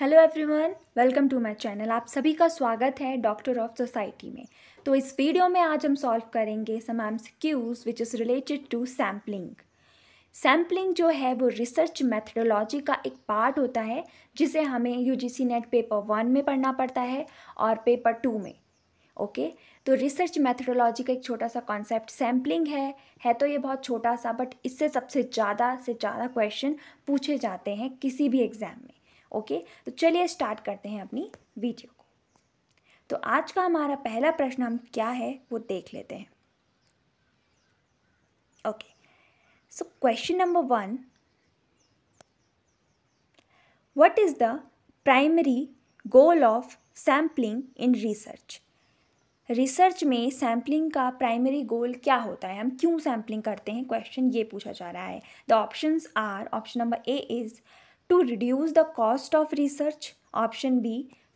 Hello everyone welcome to my channel आप सभी का स्वागत है डॉक्टर ऑफ सोसाइटी में तो इस वीडियो में आज हम सॉल्व करेंगे some MCQs which is related to sampling sampling जो है वो रिसर्च मेथडोलॉजी का एक पार्ट होता है जिसे हमें यूजीसी नेट पेपर वन में पढ़ना पड़ता है और पेपर टू में ओके okay? तो रिसर्च मैथडोलॉजी का एक छोटा सा कॉन्सेप्ट सैम्पलिंग है है तो ये बहुत छोटा सा बट इससे सबसे ज़्यादा से ज़्यादा क्वेश्चन पूछे जाते हैं किसी भी एग्ज़ाम में ओके तो चलिए स्टार्ट करते हैं अपनी वीडियो को तो आज का हमारा पहला प्रश्न हम क्या है वो देख लेते हैं okay so question number one what is the primary goal of sampling in research research में सैम्पलिंग का प्राइमरी गोल क्या होता है हम क्यों सैम्पलिंग करते हैं क्वेश्चन ये पूछा जा रहा है the options are option number A is to reduce the cost of research option b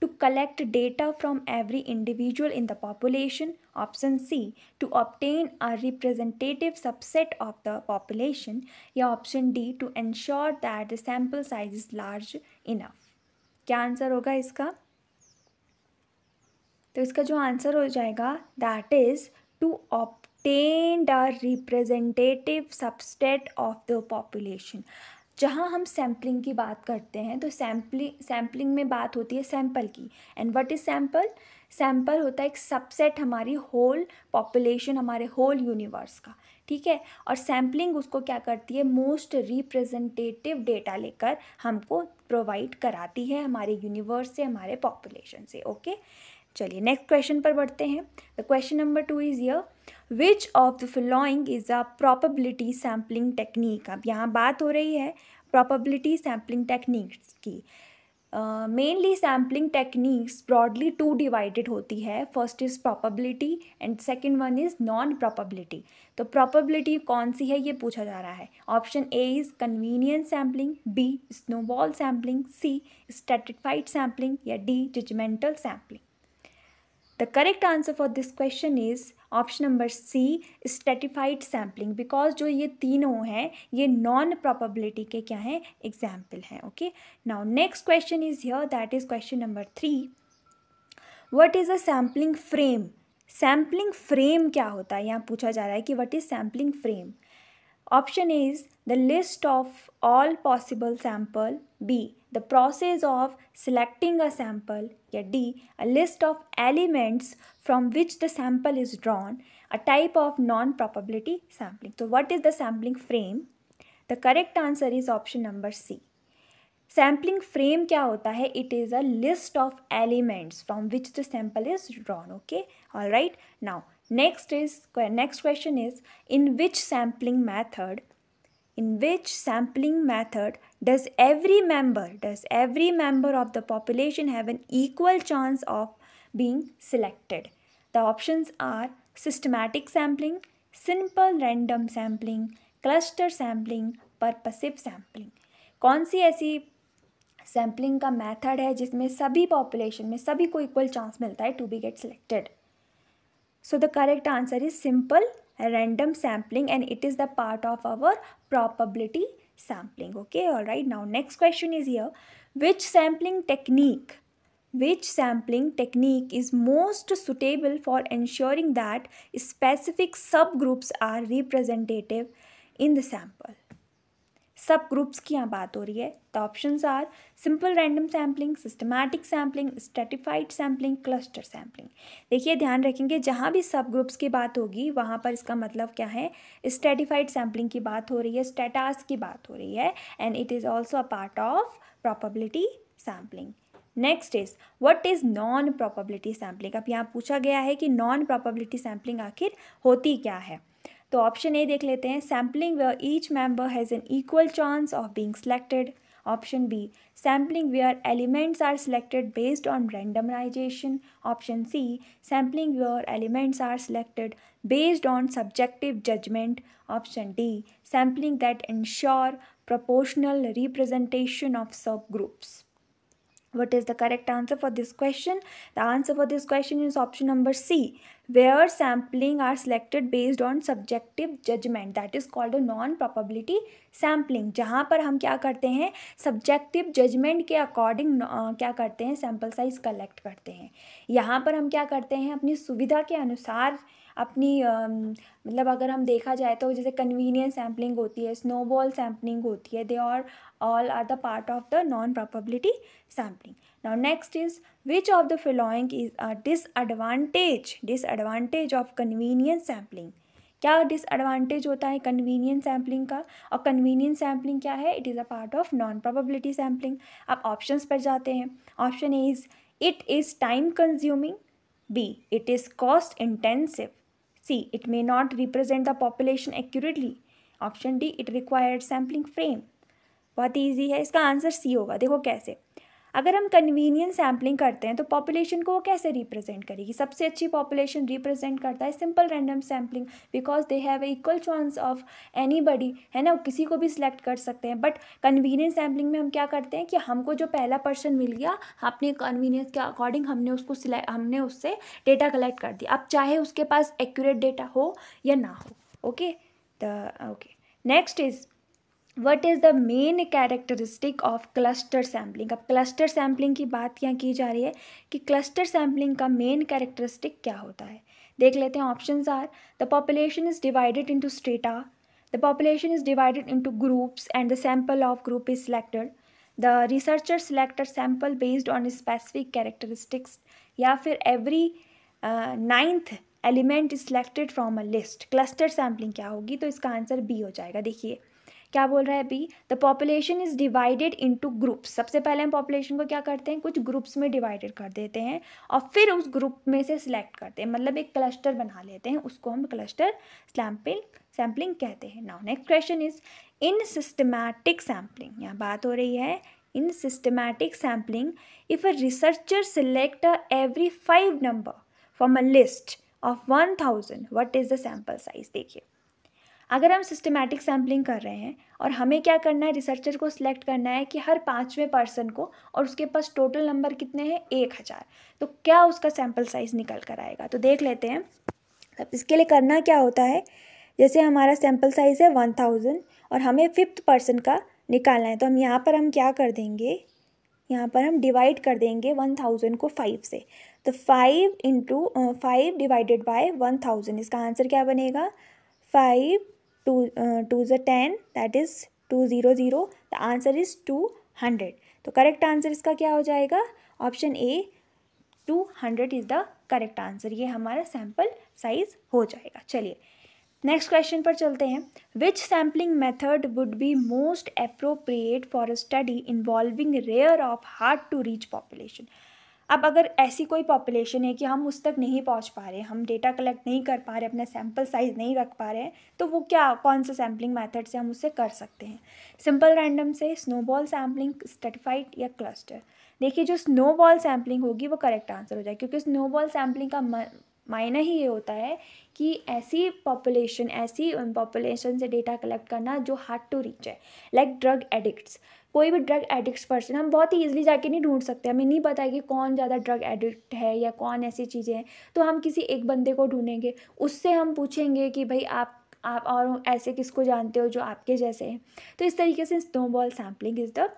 to collect data from every individual in the population option c to obtain a representative subset of the population option d to ensure that the sample size is large enough क्या answer होगा इसका तो इसका जो answer हो जाएगा that is to obtain a representative subset of the population. जहाँ हम सैम्पलिंग की बात करते हैं तो सैम्पलिंग सैम्पलिंग में बात होती है सैम्पल की and what is sample sample होता है एक सबसेट हमारी होल पॉपुलेशन हमारे होल यूनिवर्स का ठीक है और सैम्पलिंग उसको क्या करती है मोस्ट रिप्रेजेंटेटिव डेटा लेकर हमको प्रोवाइड कराती है हमारे यूनिवर्स से हमारे पॉपुलेशन से ओके चलिए नेक्स्ट क्वेश्चन पर बढ़ते हैं the question number two is यर which of the following is a probability sampling technique अब यहाँ बात हो रही है प्रॉपबिलिटी सैम्पलिंग टेक्निक्स की mainly sampling techniques broadly two divided होती है first is probability and second one is non probability तो प्रॉपबिलिटी कौन सी है ये पूछा जा रहा है option A is convenience sampling B snowball sampling C stratified sampling या D judgemental sampling the correct answer for this question is option number C stratified sampling because जो ये तीनों हैं ये नॉन प्रॉपबिलिटी के क्या हैं एग्जाम्पल हैं okay now next question is here that is question number three what is a sampling frame sampling frame क्या होता है यहाँ पूछा जा रहा है कि what is sampling frame option is the list of all possible sample, B. The process of selecting a sample, yeah, D. A list of elements from which the sample is drawn, a type of non-probability sampling. So what is the sampling frame? The correct answer is option number C. Sampling frame क्या होता है It is a list of elements from which the sample is drawn. Okay, all right. Now, next is next question is in which sampling method? in which sampling method does every member, does every member of the population have an equal chance of being selected? The options are systematic sampling, simple random sampling, sampling, sampling purposive sampling. कौन सी ऐसी sampling का method है जिसमें सभी population में सभी को equal chance मिलता to be get selected. So the correct answer is simple random sampling and it is the part of our probability sampling okay all right now next question is here which sampling technique which sampling technique is most suitable for ensuring that specific subgroups are representative in the sample subgroups की यहाँ बात हो रही है the options are simple random sampling systematic sampling stratified sampling cluster sampling देखिए ध्यान रखेंगे जहाँ भी सब ग्रुप्स की बात होगी वहाँ पर इसका मतलब क्या है स्टेटिफाइड सैम्पलिंग की बात हो रही है स्टेटास की बात हो रही है and it is also a part of probability sampling next is what is non probability sampling अब यहाँ पूछा गया है कि नॉन प्रॉपबिलिटी सैम्पलिंग आखिर होती क्या है तो ऑप्शन ए देख लेते हैं sampling where each member has an equal chance of being selected option B sampling where elements are selected based on randomization option C sampling where elements are selected based on subjective judgement option D sampling that ensure representation of subgroups What is the correct answer for this question? The answer for this question is option number C, where sampling are selected based on subjective judgment. That is called a non-probability sampling. जहाँ पर हम क्या करते हैं subjective judgment के according uh, क्या करते हैं sample size collect करते हैं यहाँ पर हम क्या करते हैं अपनी सुविधा के अनुसार अपनी uh, मतलब अगर हम देखा जाए तो जैसे कन्वीनियंस सैम्पलिंग होती है स्नोबॉल सैम्पलिंग होती है दे और all are the part of the non-probability sampling. Now next is which of the following is a disadvantage disadvantage of convenience sampling. क्या डिसएडवांटेज होता है कन्वीनियंट सैम्पलिंग का और कन्वीनियंट सैम्पलिंग क्या है it is a part of non probability sampling आप options पर जाते हैं option A is it is time consuming B it is cost intensive C it may not represent the population accurately option D it required sampling frame बहुत easy है इसका answer C होगा देखो कैसे अगर हम कन्वीनियंट सैम्पलिंग करते हैं तो पॉपुलेशन को वो कैसे रिप्रेजेंट करेगी सबसे अच्छी पॉपुलेशन रिप्रेजेंट करता है simple random sampling because they have a equal chance of anybody है ना किसी को भी सिलेक्ट कर सकते हैं बट कन्वीनियंट सैम्पलिंग में हम क्या करते हैं कि हमको जो पहला पर्सन मिल गया अपने कन्वीनियंस के अकॉर्डिंग हमने उसको हमने उससे डेटा कलेक्ट कर दिया अब चाहे उसके पास एक्यूरेट डेटा हो या ना हो okay the okay next is what is the main characteristic of cluster sampling अब क्लस्टर सैम्पलिंग की बात यहाँ की जा रही है कि क्लस्टर सैम्पलिंग का मेन कैरेक्टरिस्टिक क्या होता है देख लेते हैं option are the population is divided into strata the population is divided into groups and the sample of group is selected the researcher selector sample based on specific characteristics या फिर every ninth element is selected from a list cluster sampling क्या होगी तो इसका answer B हो जाएगा देखिए क्या बोल रहा है B the population is divided into groups सबसे पहले हम पॉपुलेशन को क्या करते हैं कुछ ग्रुप्स में डिवाइडेड कर देते हैं और फिर उस ग्रुप में से सिलेक्ट करते हैं मतलब एक क्लस्टर बना लेते हैं उसको हम क्लस्टर स्लैम्पिंग सैम्पलिंग कहते हैं now next question is in systematic sampling यहाँ बात हो रही है in systematic sampling if a researcher select every five number from a list of one thousand what is the sample size देखिए अगर हम सिस्टमैटिक सैम्पलिंग कर रहे हैं और हमें क्या करना है रिसर्चर को सिलेक्ट करना है कि हर पाँचवें पर्सन को और उसके पास टोटल नंबर कितने हैं एक हज़ार तो क्या उसका सैम्पल साइज़ निकल कर आएगा तो देख लेते हैं अब इसके लिए करना क्या होता है जैसे हमारा सैम्पल साइज़ है वन थाउजेंड और हमें फिफ्थ पर्सन का निकालना है तो हम यहाँ पर हम क्या कर देंगे यहाँ पर हम डिवाइड कर देंगे वन थाउजेंड को फाइव से तो five into five divided by one thousand इसका आंसर क्या बनेगा फाइव टू ज ten that is two zero zero the answer is two hundred तो करेक्ट आंसर इसका क्या हो जाएगा option A two hundred is the correct answer ये हमारा सैम्पल साइज हो जाएगा चलिए नेक्स्ट क्वेश्चन पर चलते हैं which sampling method would be most appropriate for a study involving rare of hard to reach population अब अगर ऐसी कोई पॉपुलेशन है कि हम उस तक नहीं पहुंच पा रहे हम डेटा कलेक्ट नहीं कर पा रहे अपना सैम्पल साइज़ नहीं रख पा रहे हैं तो वो क्या कौन सा सैम्पलिंग मेथड से हम उससे कर सकते हैं सिंपल रैंडम से स्नोबॉल सैम्पलिंग स्टेटिफाइड या क्लस्टर देखिए जो स्नोबॉल सैम्पलिंग होगी वो करेक्ट आंसर हो जाए क्योंकि स्नोबॉल सैम्पलिंग का मायना ही ये होता है कि ऐसी पॉपुलेशन ऐसी पॉपुलेशन से डेटा कलेक्ट करना जो हार्ड टू रीच है लाइक ड्रग एडिक्ट्स कोई भी ड्रग एडिक्ट पर्सन हम बहुत ही ईजिली जाके नहीं ढूंढ सकते हमें नहीं पता है कि कौन ज़्यादा ड्रग एडिक्ट है या कौन ऐसी चीज़ें हैं तो हम किसी एक बंदे को ढूंढेंगे उससे हम पूछेंगे कि भाई आप आप और ऐसे किसको जानते हो जो आपके जैसे हैं तो इस तरीके से snowball sampling is the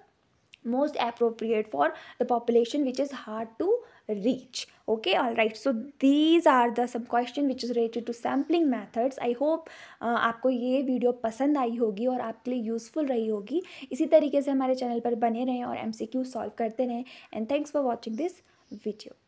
most appropriate for the population which is hard to reach okay all right so these are the some question which is related to sampling methods i hope uh, आपको ये video पसंद आई होगी और आपके लिए useful रही होगी इसी तरीके से हमारे चैनल पर बने रहें और एमसीक्यू सॉल्व करते रहें and thanks for watching this video